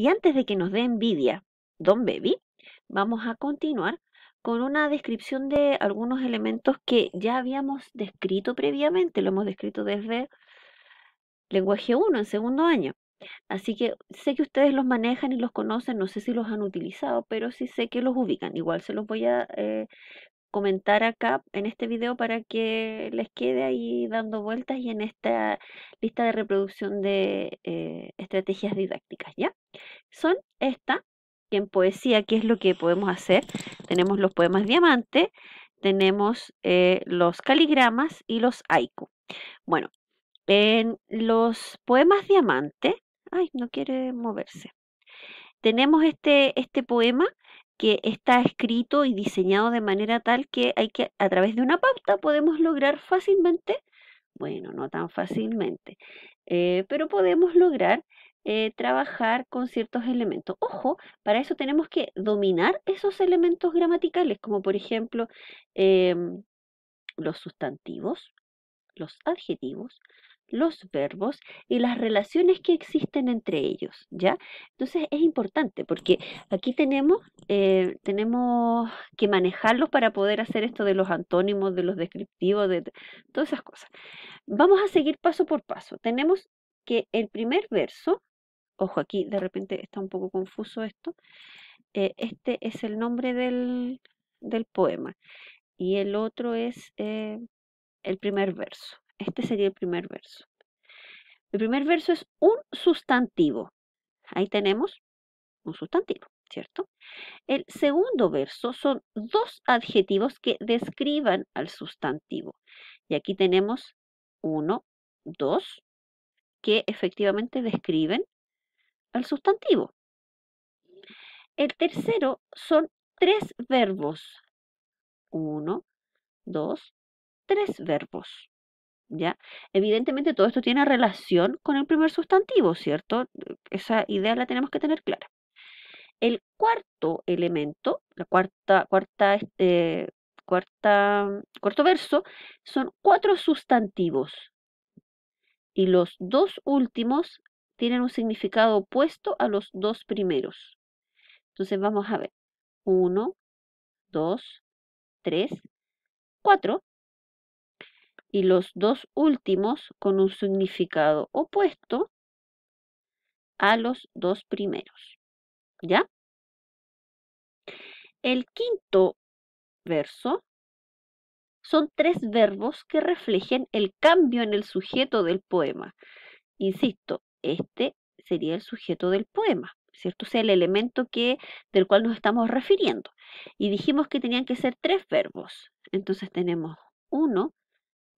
Y antes de que nos dé envidia Don Baby, vamos a continuar con una descripción de algunos elementos que ya habíamos descrito previamente, lo hemos descrito desde lenguaje 1 en segundo año. Así que sé que ustedes los manejan y los conocen, no sé si los han utilizado, pero sí sé que los ubican. Igual se los voy a eh, comentar acá en este video para que les quede ahí dando vueltas y en esta lista de reproducción de eh, estrategias didácticas, ¿ya? Son esta, en poesía, ¿qué es lo que podemos hacer? Tenemos los poemas diamante, tenemos eh, los caligramas y los haiku. Bueno, en los poemas diamante, ay, no quiere moverse. Tenemos este, este poema que está escrito y diseñado de manera tal que hay que a través de una pauta podemos lograr fácilmente, bueno, no tan fácilmente, eh, pero podemos lograr eh, trabajar con ciertos elementos. Ojo, para eso tenemos que dominar esos elementos gramaticales, como por ejemplo em, los sustantivos, los adjetivos, los verbos y las relaciones que existen entre ellos, ¿ya? Entonces es importante porque aquí tenemos, eh, tenemos que manejarlos para poder hacer esto de los antónimos, de los descriptivos, de todas esas cosas. Vamos a seguir paso por paso. Tenemos que el primer verso, ojo aquí, de repente está un poco confuso esto, eh, este es el nombre del, del, poema y el otro es eh, el primer verso. Este sería el primer verso. El primer verso es un sustantivo. Ahí tenemos un sustantivo, ¿cierto? El segundo verso son dos adjetivos que describan al sustantivo. Y aquí tenemos uno, dos, que efectivamente describen al sustantivo. El tercero son tres verbos. Uno, dos, tres verbos. ¿ya? Evidentemente todo esto tiene relación con el primer sustantivo, ¿cierto? Esa idea la tenemos que tener clara. El cuarto elemento, la cuarta, cuarta, este, cuarta, cuarto verso, son cuatro sustantivos. Y los dos últimos tienen un significado opuesto a los dos primeros. Entonces vamos a ver. Uno, dos, tres, cuatro y los dos últimos con un significado opuesto a los dos primeros. ¿Ya? El quinto verso son tres verbos que reflejen el cambio en el sujeto del poema. Insisto, este sería el sujeto del poema, ¿cierto? O sea, el elemento que, del cual nos estamos refiriendo. Y dijimos que tenían que ser tres verbos. Entonces tenemos uno,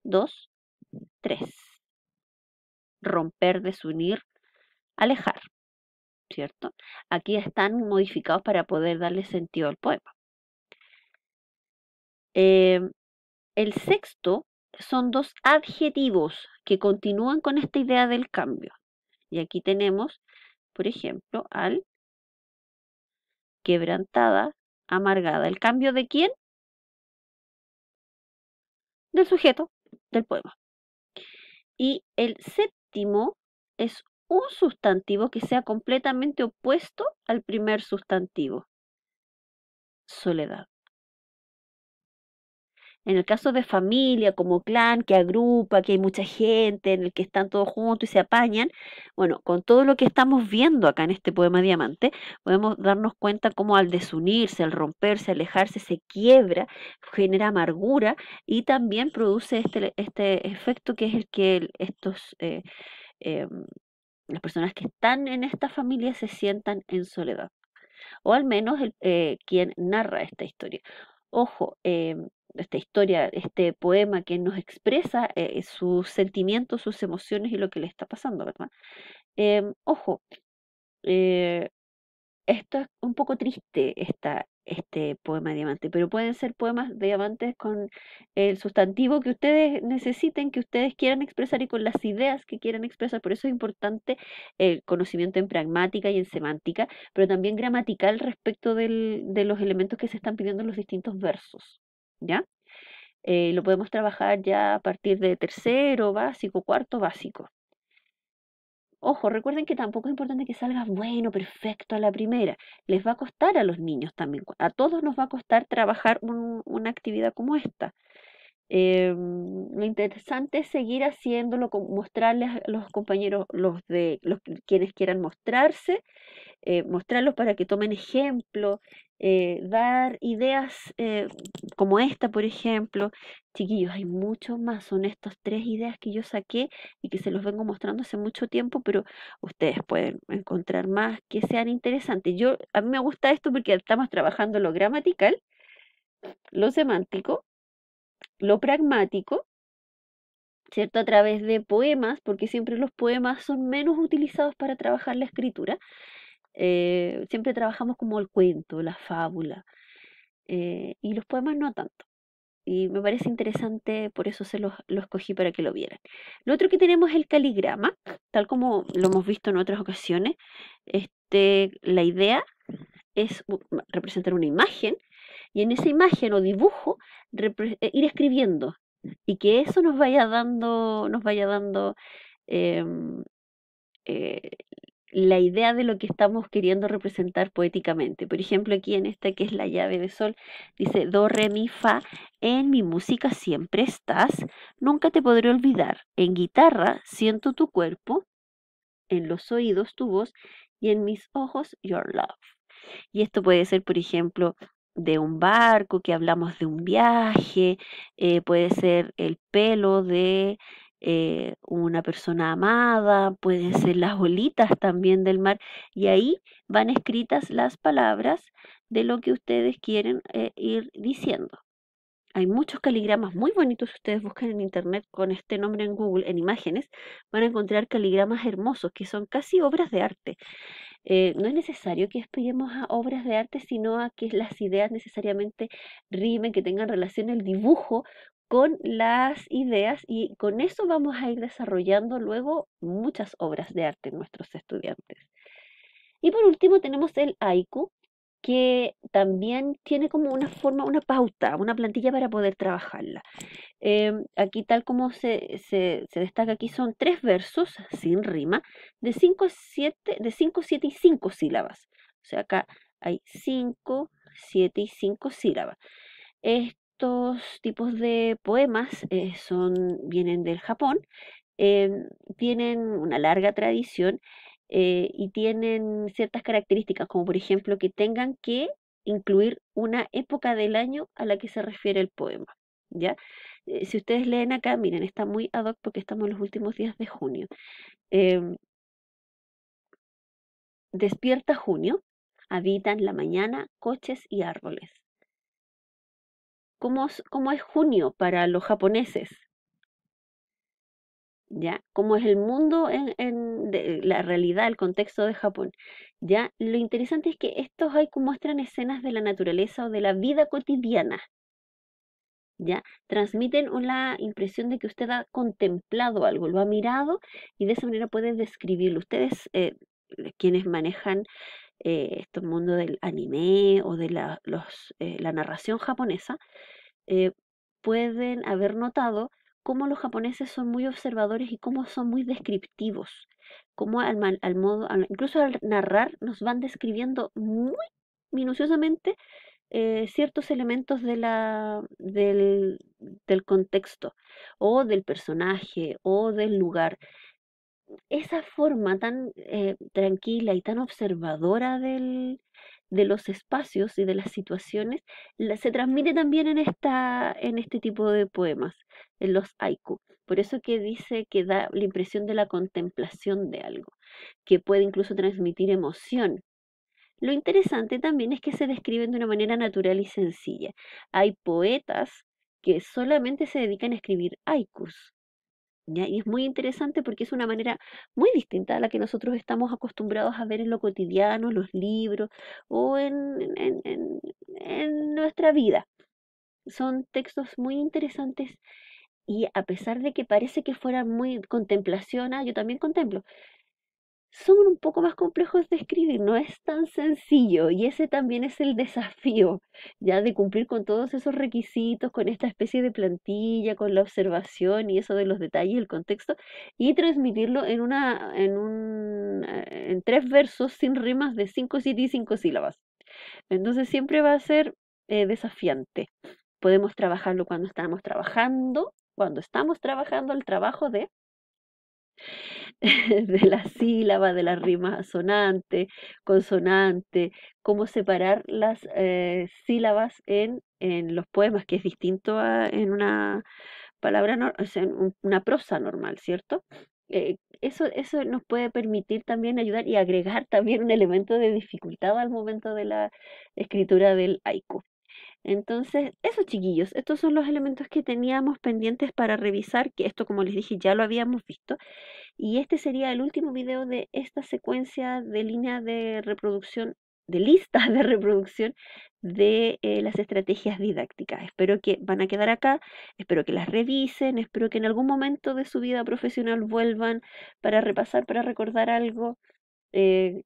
dos, tres. Romper, desunir, alejar. ¿Cierto? Aquí están modificados para poder darle sentido al poema. Em, el sexto son dos adjetivos que continúan con esta idea del cambio. Y aquí tenemos, por ejemplo, al quebrantada, amargada. ¿El cambio de quién? Del sujeto del poema. Y el séptimo es un sustantivo que sea completamente opuesto al primer sustantivo. Soledad. En el caso de familia, como clan, que agrupa, que hay mucha gente, en el que están todos juntos y se apañan, bueno, con todo lo que estamos viendo acá en este poema Diamante, podemos darnos cuenta cómo al desunirse, al romperse, alejarse, se quiebra, genera amargura y también produce este, este efecto que es el que estos... Eh, em, las personas que están en esta familia se sientan en soledad, o al menos eh, quien narra esta historia. Ojo, eh, esta historia, este poema que nos expresa eh, sus sentimientos, sus emociones y lo que le está pasando, ¿verdad? Em, ojo, eh, esto es un poco triste, este poema de diamante, pero pueden ser poemas de diamantes con el sustantivo que ustedes necesiten, que ustedes quieran expresar y con las ideas que quieran expresar. Por eso es importante el conocimiento en pragmática y en semántica, pero también gramatical respecto de los elementos que se están pidiendo en los distintos versos. ¿ya? Eh, lo podemos trabajar ya a partir de tercero básico, cuarto básico. Ojo, recuerden que tampoco es importante que salga bueno, perfecto a la primera. Les va a costar a los niños también. A todos nos va a costar trabajar una actividad como esta. Em, lo interesante es seguir haciéndolo, mostrarles a los compañeros, los de los quienes quieran mostrarse eh, mostrarlos para que tomen ejemplo, eh, dar ideas eh, como esta, por ejemplo. Chiquillos, hay mucho más, son estas tres ideas que yo saqué y que se los vengo mostrando hace mucho tiempo, pero ustedes pueden encontrar más que sean interesantes. Yo, a mí me gusta esto porque estamos trabajando lo gramatical, lo semántico, lo pragmático, ¿cierto? A través de poemas, porque siempre los poemas son menos utilizados para trabajar la escritura, eh, siempre trabajamos como el cuento, la fábula, eh, y los poemas no tanto. Y me parece interesante, por eso se los, los escogí para que lo vieran. Lo otro que tenemos es el caligrama, tal como lo hemos visto en otras ocasiones. Este, la idea es representar una imagen y en esa imagen o dibujo eh, ir escribiendo y que eso nos vaya dando, nos vaya dando em, la idea de lo que estamos queriendo representar poéticamente. Por ejemplo, aquí en esta que es la llave de sol, dice Do, Re, Mi, Fa, en mi música siempre estás, nunca te podré olvidar. En guitarra siento tu cuerpo, en los oídos tu voz y en mis ojos your love. Y esto puede ser, por ejemplo, de un barco, que hablamos de un viaje, eh, puede ser el pelo de eh, una persona amada, pueden ser las bolitas también del mar, y ahí van escritas las palabras de lo que ustedes quieren eh, ir diciendo. Hay muchos caligramas muy bonitos, si ustedes buscan en internet con este nombre en Google, en imágenes, van a encontrar caligramas hermosos, que son casi obras de arte. Eh, no es necesario que aspiremos a obras de arte, sino a que las ideas necesariamente rimen, que tengan relación el dibujo con las ideas y con eso vamos a ir desarrollando luego muchas obras de arte en nuestros estudiantes. Y por último tenemos el aiku, que también tiene como una forma, una pauta, una plantilla para poder trabajarla. Eh, aquí tal como se, destaca aquí son tres versos sin rima de 5, 7 cinco, siete y 5 sílabas. O sea, acá hay 5, 7 y 5 sílabas. Este, estos tipos de poemas eh, son, vienen del Japón, em, tienen una larga tradición eh, y tienen ciertas características, como por ejemplo que tengan que incluir una época del año a la que se refiere el poema. ¿ya? Eh, si ustedes leen acá, miren, está muy ad hoc porque estamos en los últimos días de junio. Em, despierta junio, habitan la mañana coches y árboles. ¿Cómo, es junio para los japoneses? ¿Ya? ¿Cómo es el mundo en, la realidad, el contexto de Japón? ¿Ya? Lo interesante es que estos haiku muestran escenas de la naturaleza o de la vida cotidiana. ¿Ya? Transmiten una impresión de que usted ha contemplado algo, lo ha mirado y de esa manera puede describirlo. Ustedes, eh, quienes manejan eh, el este mundo del anime o de la, los, eh, la narración japonesa, eh, pueden haber notado cómo los japoneses son muy observadores y cómo son muy descriptivos, cómo al, modo, incluso al narrar nos van describiendo muy minuciosamente eh, ciertos elementos del, del contexto o del personaje o del lugar esa forma tan eh, tranquila y tan observadora del, de los espacios y de las situaciones se transmite también en, esta, en este tipo de poemas, en los haiku. Por eso que dice que da la impresión de la contemplación de algo, que puede incluso transmitir emoción. Lo interesante también es que se describen de una manera natural y sencilla. Hay poetas que solamente se dedican a escribir haikus, y es muy interesante porque es una manera muy distinta a la que nosotros estamos acostumbrados a ver en lo cotidiano, los libros o en, en, en, nuestra vida. Son textos muy interesantes y a pesar de que parece que fuera muy contemplación, ah, yo también contemplo, son un poco más complejos de escribir, no es tan sencillo y ese también es el desafío, ya de cumplir con todos esos requisitos, con esta especie de plantilla, con la observación y eso de los detalles, el contexto, y transmitirlo en, una, en, un, eh, en tres versos sin rimas de cinco, siete y cinco sílabas. Entonces siempre va a ser eh, desafiante. Podemos trabajarlo cuando estamos trabajando, cuando estamos trabajando el trabajo de de la sílaba, de la rima sonante, consonante, cómo separar las eh, sílabas en, los poemas, que es distinto a en una palabra, en una prosa normal, ¿cierto? Eh, eso, eso nos puede permitir también ayudar y agregar también un elemento de dificultad al momento de la escritura del haiku. Entonces, esos chiquillos, estos son los elementos que teníamos pendientes para revisar, que esto como les dije ya lo habíamos visto, y este sería el último video de esta secuencia de línea de reproducción, de lista de reproducción de eh, las estrategias didácticas. Espero que van a quedar acá, espero que las revisen, espero que en algún momento de su vida profesional vuelvan para repasar, para recordar algo. Eh,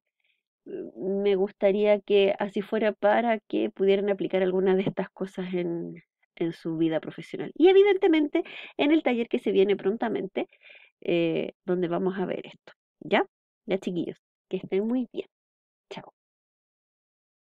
me gustaría que así fuera para que pudieran aplicar algunas de estas cosas en, su vida profesional. Y evidentemente en el taller que se viene prontamente, eh, donde vamos a ver esto. ¿Ya? Ya chiquillos, que estén muy bien. Chao.